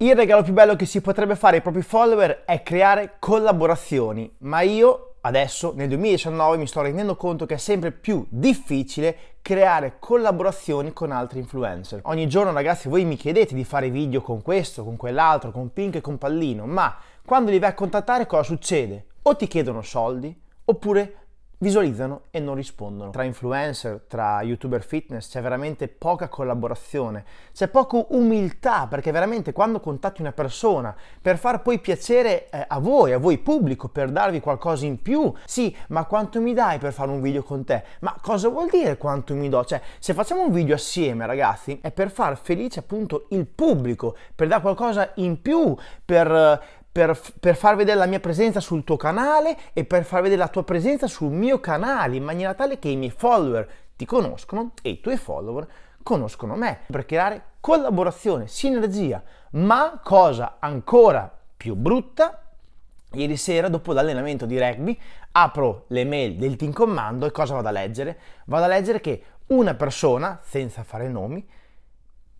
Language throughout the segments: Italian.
Il regalo più bello che si potrebbe fare ai propri follower è creare collaborazioni, ma io adesso nel 2019 mi sto rendendo conto che è sempre più difficile creare collaborazioni con altri influencer. Ogni giorno ragazzi voi mi chiedete di fare video con questo, con quell'altro, con Pink e con Pallino, ma quando li vai a contattare cosa succede? O ti chiedono soldi oppure visualizzano e non rispondono. Tra influencer, tra youtuber fitness c'è veramente poca collaborazione, c'è poco umiltà perché veramente quando contatti una persona per far poi piacere eh, a voi, a voi pubblico, per darvi qualcosa in più, sì, ma quanto mi dai per fare un video con te? Ma cosa vuol dire quanto mi do? Cioè, se facciamo un video assieme ragazzi è per far felice appunto il pubblico, per dare qualcosa in più, per... Eh, per, per, far vedere la mia presenza sul tuo canale e per far vedere la tua presenza sul mio canale in maniera tale che i miei follower ti conoscono e i tuoi follower conoscono me per creare collaborazione, sinergia. Ma cosa ancora più brutta, ieri sera dopo l'allenamento di rugby apro le mail del team comando e cosa vado a leggere? Vado a leggere che una persona, senza fare nomi,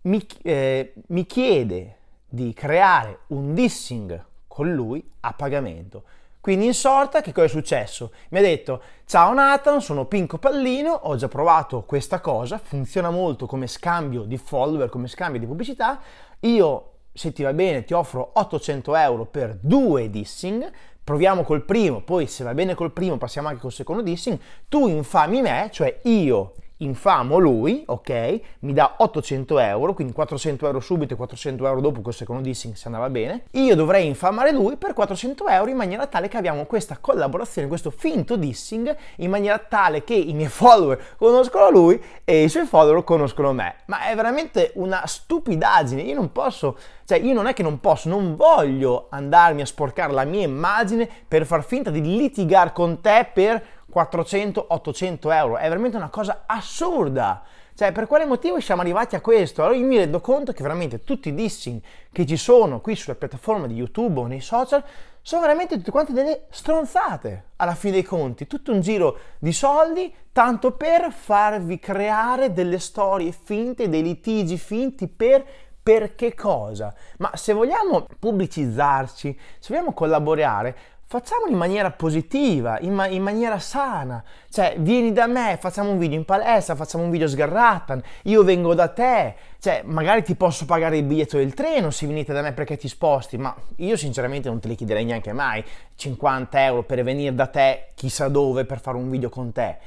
mi, eh, mi chiede di creare un dissing con lui a pagamento. Quindi in sorta che cosa è successo? Mi ha detto ciao Nathan, sono Pinco Pallino, ho già provato questa cosa, funziona molto come scambio di follower, come scambio di pubblicità, io se ti va bene ti offro 800 euro per due dissing, proviamo col primo, poi se va bene col primo passiamo anche col secondo dissing, tu infami me, cioè io infamo lui, ok? Mi dà 800 euro, quindi 400 euro subito e 400 euro dopo col secondo dissing se andava bene. Io dovrei infamare lui per 400 euro in maniera tale che abbiamo questa collaborazione, questo finto dissing, in maniera tale che i miei follower conoscono lui e i suoi follower conoscono me. Ma è veramente una stupidaggine, io non posso, cioè io non è che non posso, non voglio andarmi a sporcare la mia immagine per far finta di litigare con te per 400-800 euro. È veramente una cosa assurda. Cioè, per quale motivo siamo arrivati a questo? Allora io mi rendo conto che veramente tutti i dissing che ci sono qui sulle piattaforme di YouTube o nei social sono veramente tutte quante delle stronzate, alla fine dei conti. Tutto un giro di soldi, tanto per farvi creare delle storie finte, dei litigi finti per perché cosa? Ma se vogliamo pubblicizzarci, se vogliamo collaborare, facciamolo in maniera positiva, in, ma- in, maniera sana. Cioè, vieni da me, facciamo un video in palestra, facciamo un video sgarratan, io vengo da te. Cioè, magari ti posso pagare il biglietto del treno se venite da me perché ti sposti, ma io sinceramente non te li chiederei neanche mai 50 euro per venire da te chissà dove per fare un video con te.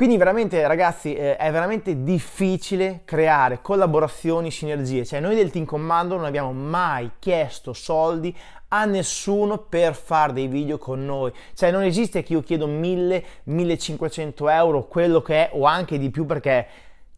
Quindi veramente ragazzi eh, è veramente difficile creare collaborazioni, sinergie, cioè noi del team commando non abbiamo mai chiesto soldi a nessuno per fare dei video con noi, cioè non esiste che io chiedo 1000, 1500 euro, quello che è o anche di più perché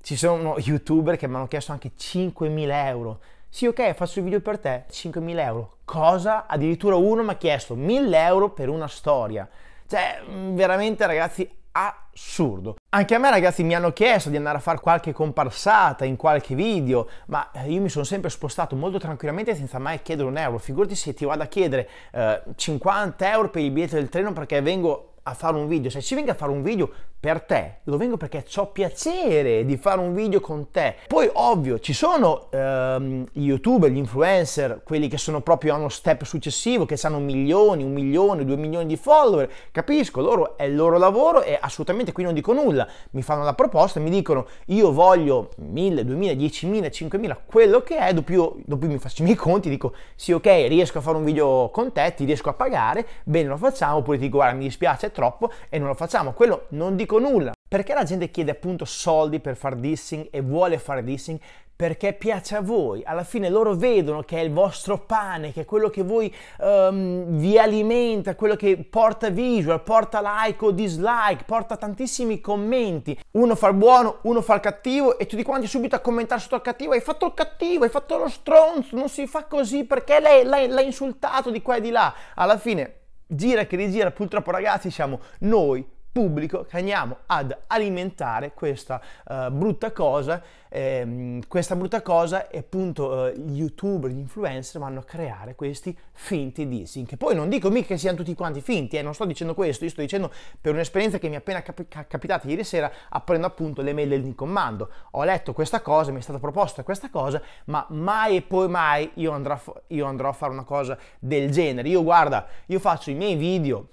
ci sono youtuber che mi hanno chiesto anche 5000 euro. Sì, ok, faccio il video per te, 5.000 euro. Cosa? Addirittura uno mi ha chiesto 1.000 euro per una storia. Cioè, veramente ragazzi, assurdo. Anche a me ragazzi mi hanno chiesto di andare a fare qualche comparsata in qualche video, ma eh, io mi sono sempre spostato molto tranquillamente senza mai chiedere un euro. Figurati se ti vado a chiedere eh, 50 euro per il biglietto del treno perché vengo a fare un video. Se ci vengo a fare un video per te, lo vengo perché ho piacere di fare un video con te. Poi ovvio, ci sono ehm, gli youtuber, gli influencer, quelli che sono proprio a uno step successivo, che hanno milioni, un milione, due milioni di follower, capisco, loro è il loro lavoro e assolutamente qui non dico nulla, mi fanno la proposta, mi dicono io voglio mille, duemila, diecimila, cinquemila, quello che è, dopo, io, dopo mi faccio i miei conti, dico sì ok, riesco a fare un video con te, ti riesco a pagare, bene lo facciamo, oppure ti dico guarda mi dispiace è troppo e non lo facciamo, quello non dico dico nulla. Perché la gente chiede appunto soldi per far dissing e vuole fare dissing? Perché piace a voi. Alla fine loro vedono che è il vostro pane, che è quello che voi um, vi alimenta, quello che porta visual, porta like o dislike, porta tantissimi commenti. Uno fa il buono, uno fa il cattivo e tutti quanti subito a commentare sotto il cattivo. Hai fatto il cattivo, hai fatto lo stronzo, non si fa così perché lei l'ha, l'ha insultato di qua e di là. Alla fine gira che rigira, purtroppo ragazzi, siamo noi pubblico che andiamo ad alimentare questa uh, brutta cosa, ehm, questa brutta cosa e appunto uh, gli youtuber, gli influencer vanno a creare questi finti dissing, che poi non dico mica che siano tutti quanti finti, eh, non sto dicendo questo, io sto dicendo per un'esperienza che mi è appena capi- capitata ieri sera aprendo appunto le mail del comando, ho letto questa cosa, mi è stata proposta questa cosa, ma mai e poi mai io andrò a, io andrò a fare una cosa del genere, io guarda, io faccio i miei video,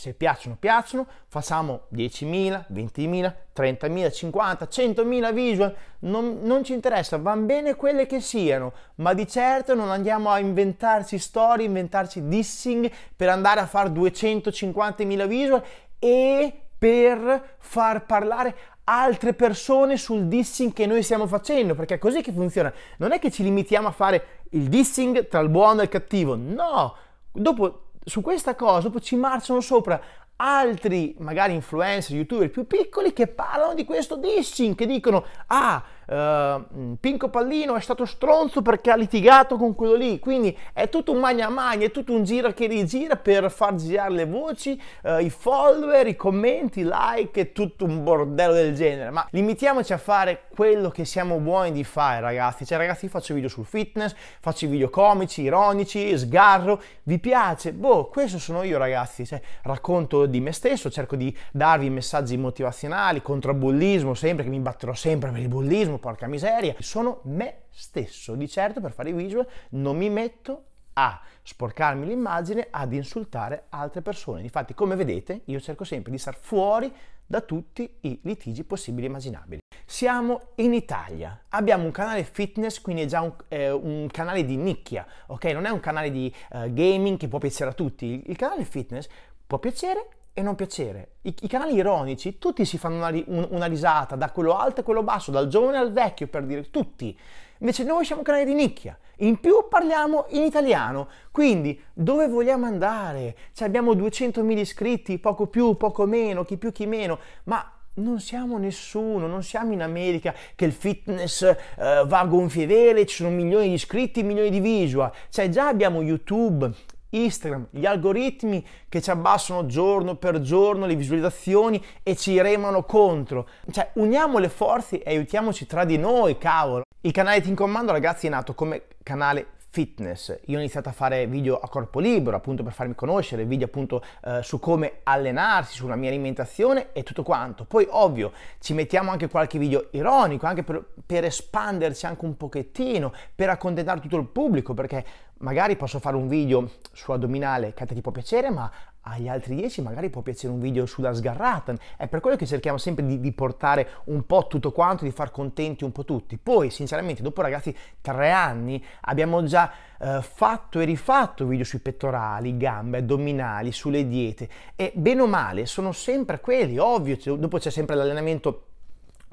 se piacciono, piacciono, facciamo 10.000, 20.000, 30.000, 50, 100.000 visual, non, non, ci interessa, van bene quelle che siano, ma di certo non andiamo a inventarci storie, inventarci dissing per andare a fare 250.000 visual e per far parlare altre persone sul dissing che noi stiamo facendo, perché è così che funziona. Non è che ci limitiamo a fare il dissing tra il buono e il cattivo, no! Dopo su questa cosa dopo ci marciano sopra altri, magari influencer, youtuber più piccoli che parlano di questo dishing, che dicono, ah, Ehm, mm, Pinco Pallino è stato stronzo perché ha litigato con quello lì, quindi è tutto un magna magna, è tutto un gira che rigira per far girare le voci, uh, i follower, i commenti, i like, è tutto un bordello del genere, ma limitiamoci a fare quello che siamo buoni di fare ragazzi, cioè ragazzi faccio video sul fitness, faccio video comici, ironici, sgarro, vi piace? Boh, questo sono io ragazzi, cioè, racconto di me stesso, cerco di darvi messaggi motivazionali contro il bullismo, sempre che mi batterò sempre per il bullismo, porca miseria. Sono me stesso, di certo per fare i visual non mi metto a sporcarmi l'immagine, ad insultare altre persone. Infatti, come vedete, io cerco sempre di star fuori da tutti i litigi possibili e immaginabili. Siamo in Italia, abbiamo un canale fitness, quindi è già un, eh, un canale di nicchia, ok? Non è un canale di eh, gaming che può piacere a tutti. Il canale fitness può piacere e non piacere. I, i canali ironici, tutti si fanno una, un, una, risata, da quello alto a quello basso, dal giovane al vecchio, per dire tutti. Invece noi siamo un canale di nicchia, in più parliamo in italiano, quindi dove vogliamo andare? Cioè abbiamo 200.000 iscritti, poco più, poco meno, chi più chi meno, ma non siamo nessuno, non siamo in America che il fitness eh, va a gonfie vele, ci sono milioni di iscritti, milioni di visual. Cioè già abbiamo YouTube, Instagram, gli algoritmi che ci abbassano giorno per giorno le visualizzazioni e ci remano contro. Cioè, uniamo le forze e aiutiamoci tra di noi, cavolo. Il canale Team Comando, ragazzi, è nato come canale fitness. Io ho iniziato a fare video a corpo libero, appunto per farmi conoscere, video appunto eh, su come allenarsi, sulla mia alimentazione e tutto quanto. Poi ovvio ci mettiamo anche qualche video ironico, anche per, per espanderci anche un pochettino, per accontentare tutto il pubblico, perché magari posso fare un video su addominale che a te ti può piacere, ma agli altri 10 magari può piacere un video sulla sgarrata. È per quello che cerchiamo sempre di, di, portare un po' tutto quanto, di far contenti un po' tutti. Poi, sinceramente, dopo ragazzi tre anni abbiamo già eh, fatto e rifatto video sui pettorali, gambe, addominali, sulle diete e bene o male sono sempre quelli. Ovvio, dopo c'è sempre l'allenamento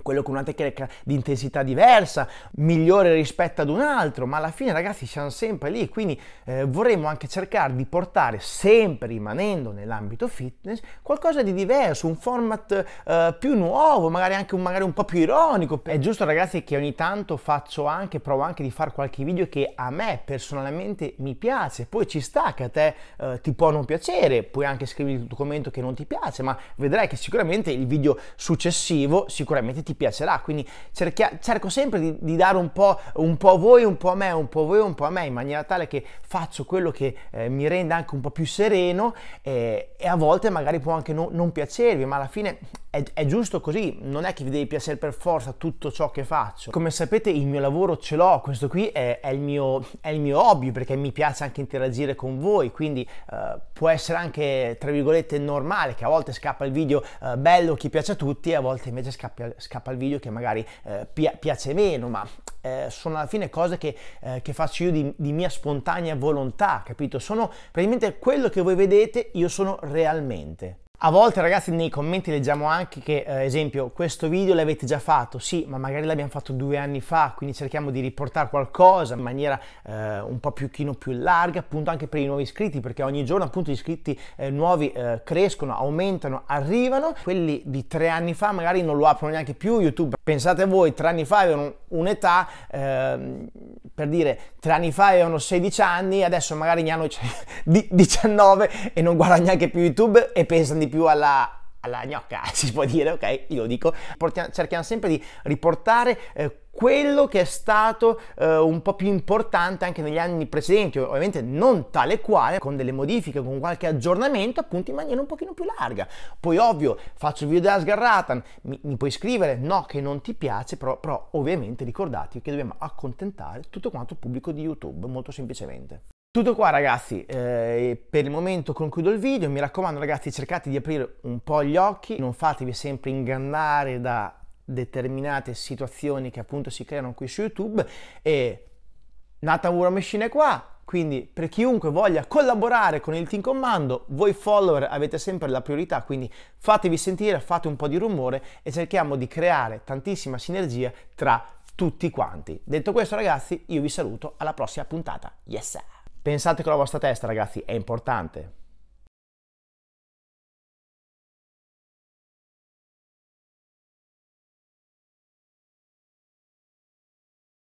quello con una tecnica di intensità diversa, migliore rispetto ad un altro, ma alla fine ragazzi siamo sempre lì, quindi eh, vorremmo anche cercare di portare, sempre rimanendo nell'ambito fitness, qualcosa di diverso, un format eh, più nuovo, magari anche un, magari un po' più ironico. È giusto ragazzi che ogni tanto faccio anche, provo anche di fare qualche video che a me personalmente mi piace, poi ci sta che a te eh, ti può non piacere, puoi anche scrivere il commento che non ti piace, ma vedrai che sicuramente il video successivo sicuramente ti piacerà. Quindi cerchia, cerco sempre di, di dare un po', un po', a voi, un po' a me, un po' a voi, un po' a me, in maniera tale che faccio quello che eh, mi rende anche un po' più sereno eh, e a volte magari può anche no, non piacervi, ma alla fine è, è, giusto così, non è che vi devi piacere per forza tutto ciò che faccio. Come sapete il mio lavoro ce l'ho, questo qui è, è, il, mio, è il, mio, hobby perché mi piace anche interagire con voi, quindi eh, può essere anche tra virgolette normale che a volte scappa il video eh, bello che piace a tutti e a volte invece scappa, scappa scappa il video che magari eh, pi- piace meno, ma eh, sono alla fine cose che, eh, che faccio io di, di, mia spontanea volontà, capito? Sono praticamente quello che voi vedete, io sono realmente. A volte ragazzi nei commenti leggiamo anche che, eh, esempio, questo video l'avete già fatto, sì, ma magari l'abbiamo fatto due anni fa, quindi cerchiamo di riportare qualcosa in maniera eh, un po' più, più larga, appunto anche per i nuovi iscritti, perché ogni giorno appunto gli iscritti eh, nuovi eh, crescono, aumentano, arrivano, quelli di tre anni fa magari non lo aprono neanche più, YouTube Pensate voi, tre anni fa avevano un'età, ehm, per dire, tre anni fa avevano 16 anni, adesso magari ne hanno 19 e non guardano neanche più YouTube e pensano di più alla, alla gnocca, si può dire, ok? Io dico, portiamo, cerchiamo sempre di riportare eh, quello che è stato eh, un po' più importante anche negli anni precedenti, ovviamente non tale quale, con delle modifiche, con qualche aggiornamento, appunto in maniera un pochino più larga. Poi ovvio, faccio il video della sgarrata, mi, mi, puoi scrivere, no che non ti piace, però, però ovviamente ricordati che dobbiamo accontentare tutto quanto il pubblico di YouTube, molto semplicemente. Tutto qua ragazzi, eh, per il momento concludo il video, mi raccomando ragazzi cercate di aprire un po' gli occhi, non fatevi sempre ingannare da determinate situazioni che appunto si creano qui su YouTube e Nata War Machine è qua, quindi per chiunque voglia collaborare con il team comando, voi follower avete sempre la priorità, quindi fatevi sentire, fate un po' di rumore e cerchiamo di creare tantissima sinergia tra tutti quanti. Detto questo ragazzi, io vi saluto alla prossima puntata. Yes! Sir. Pensate con la vostra testa, ragazzi, è importante.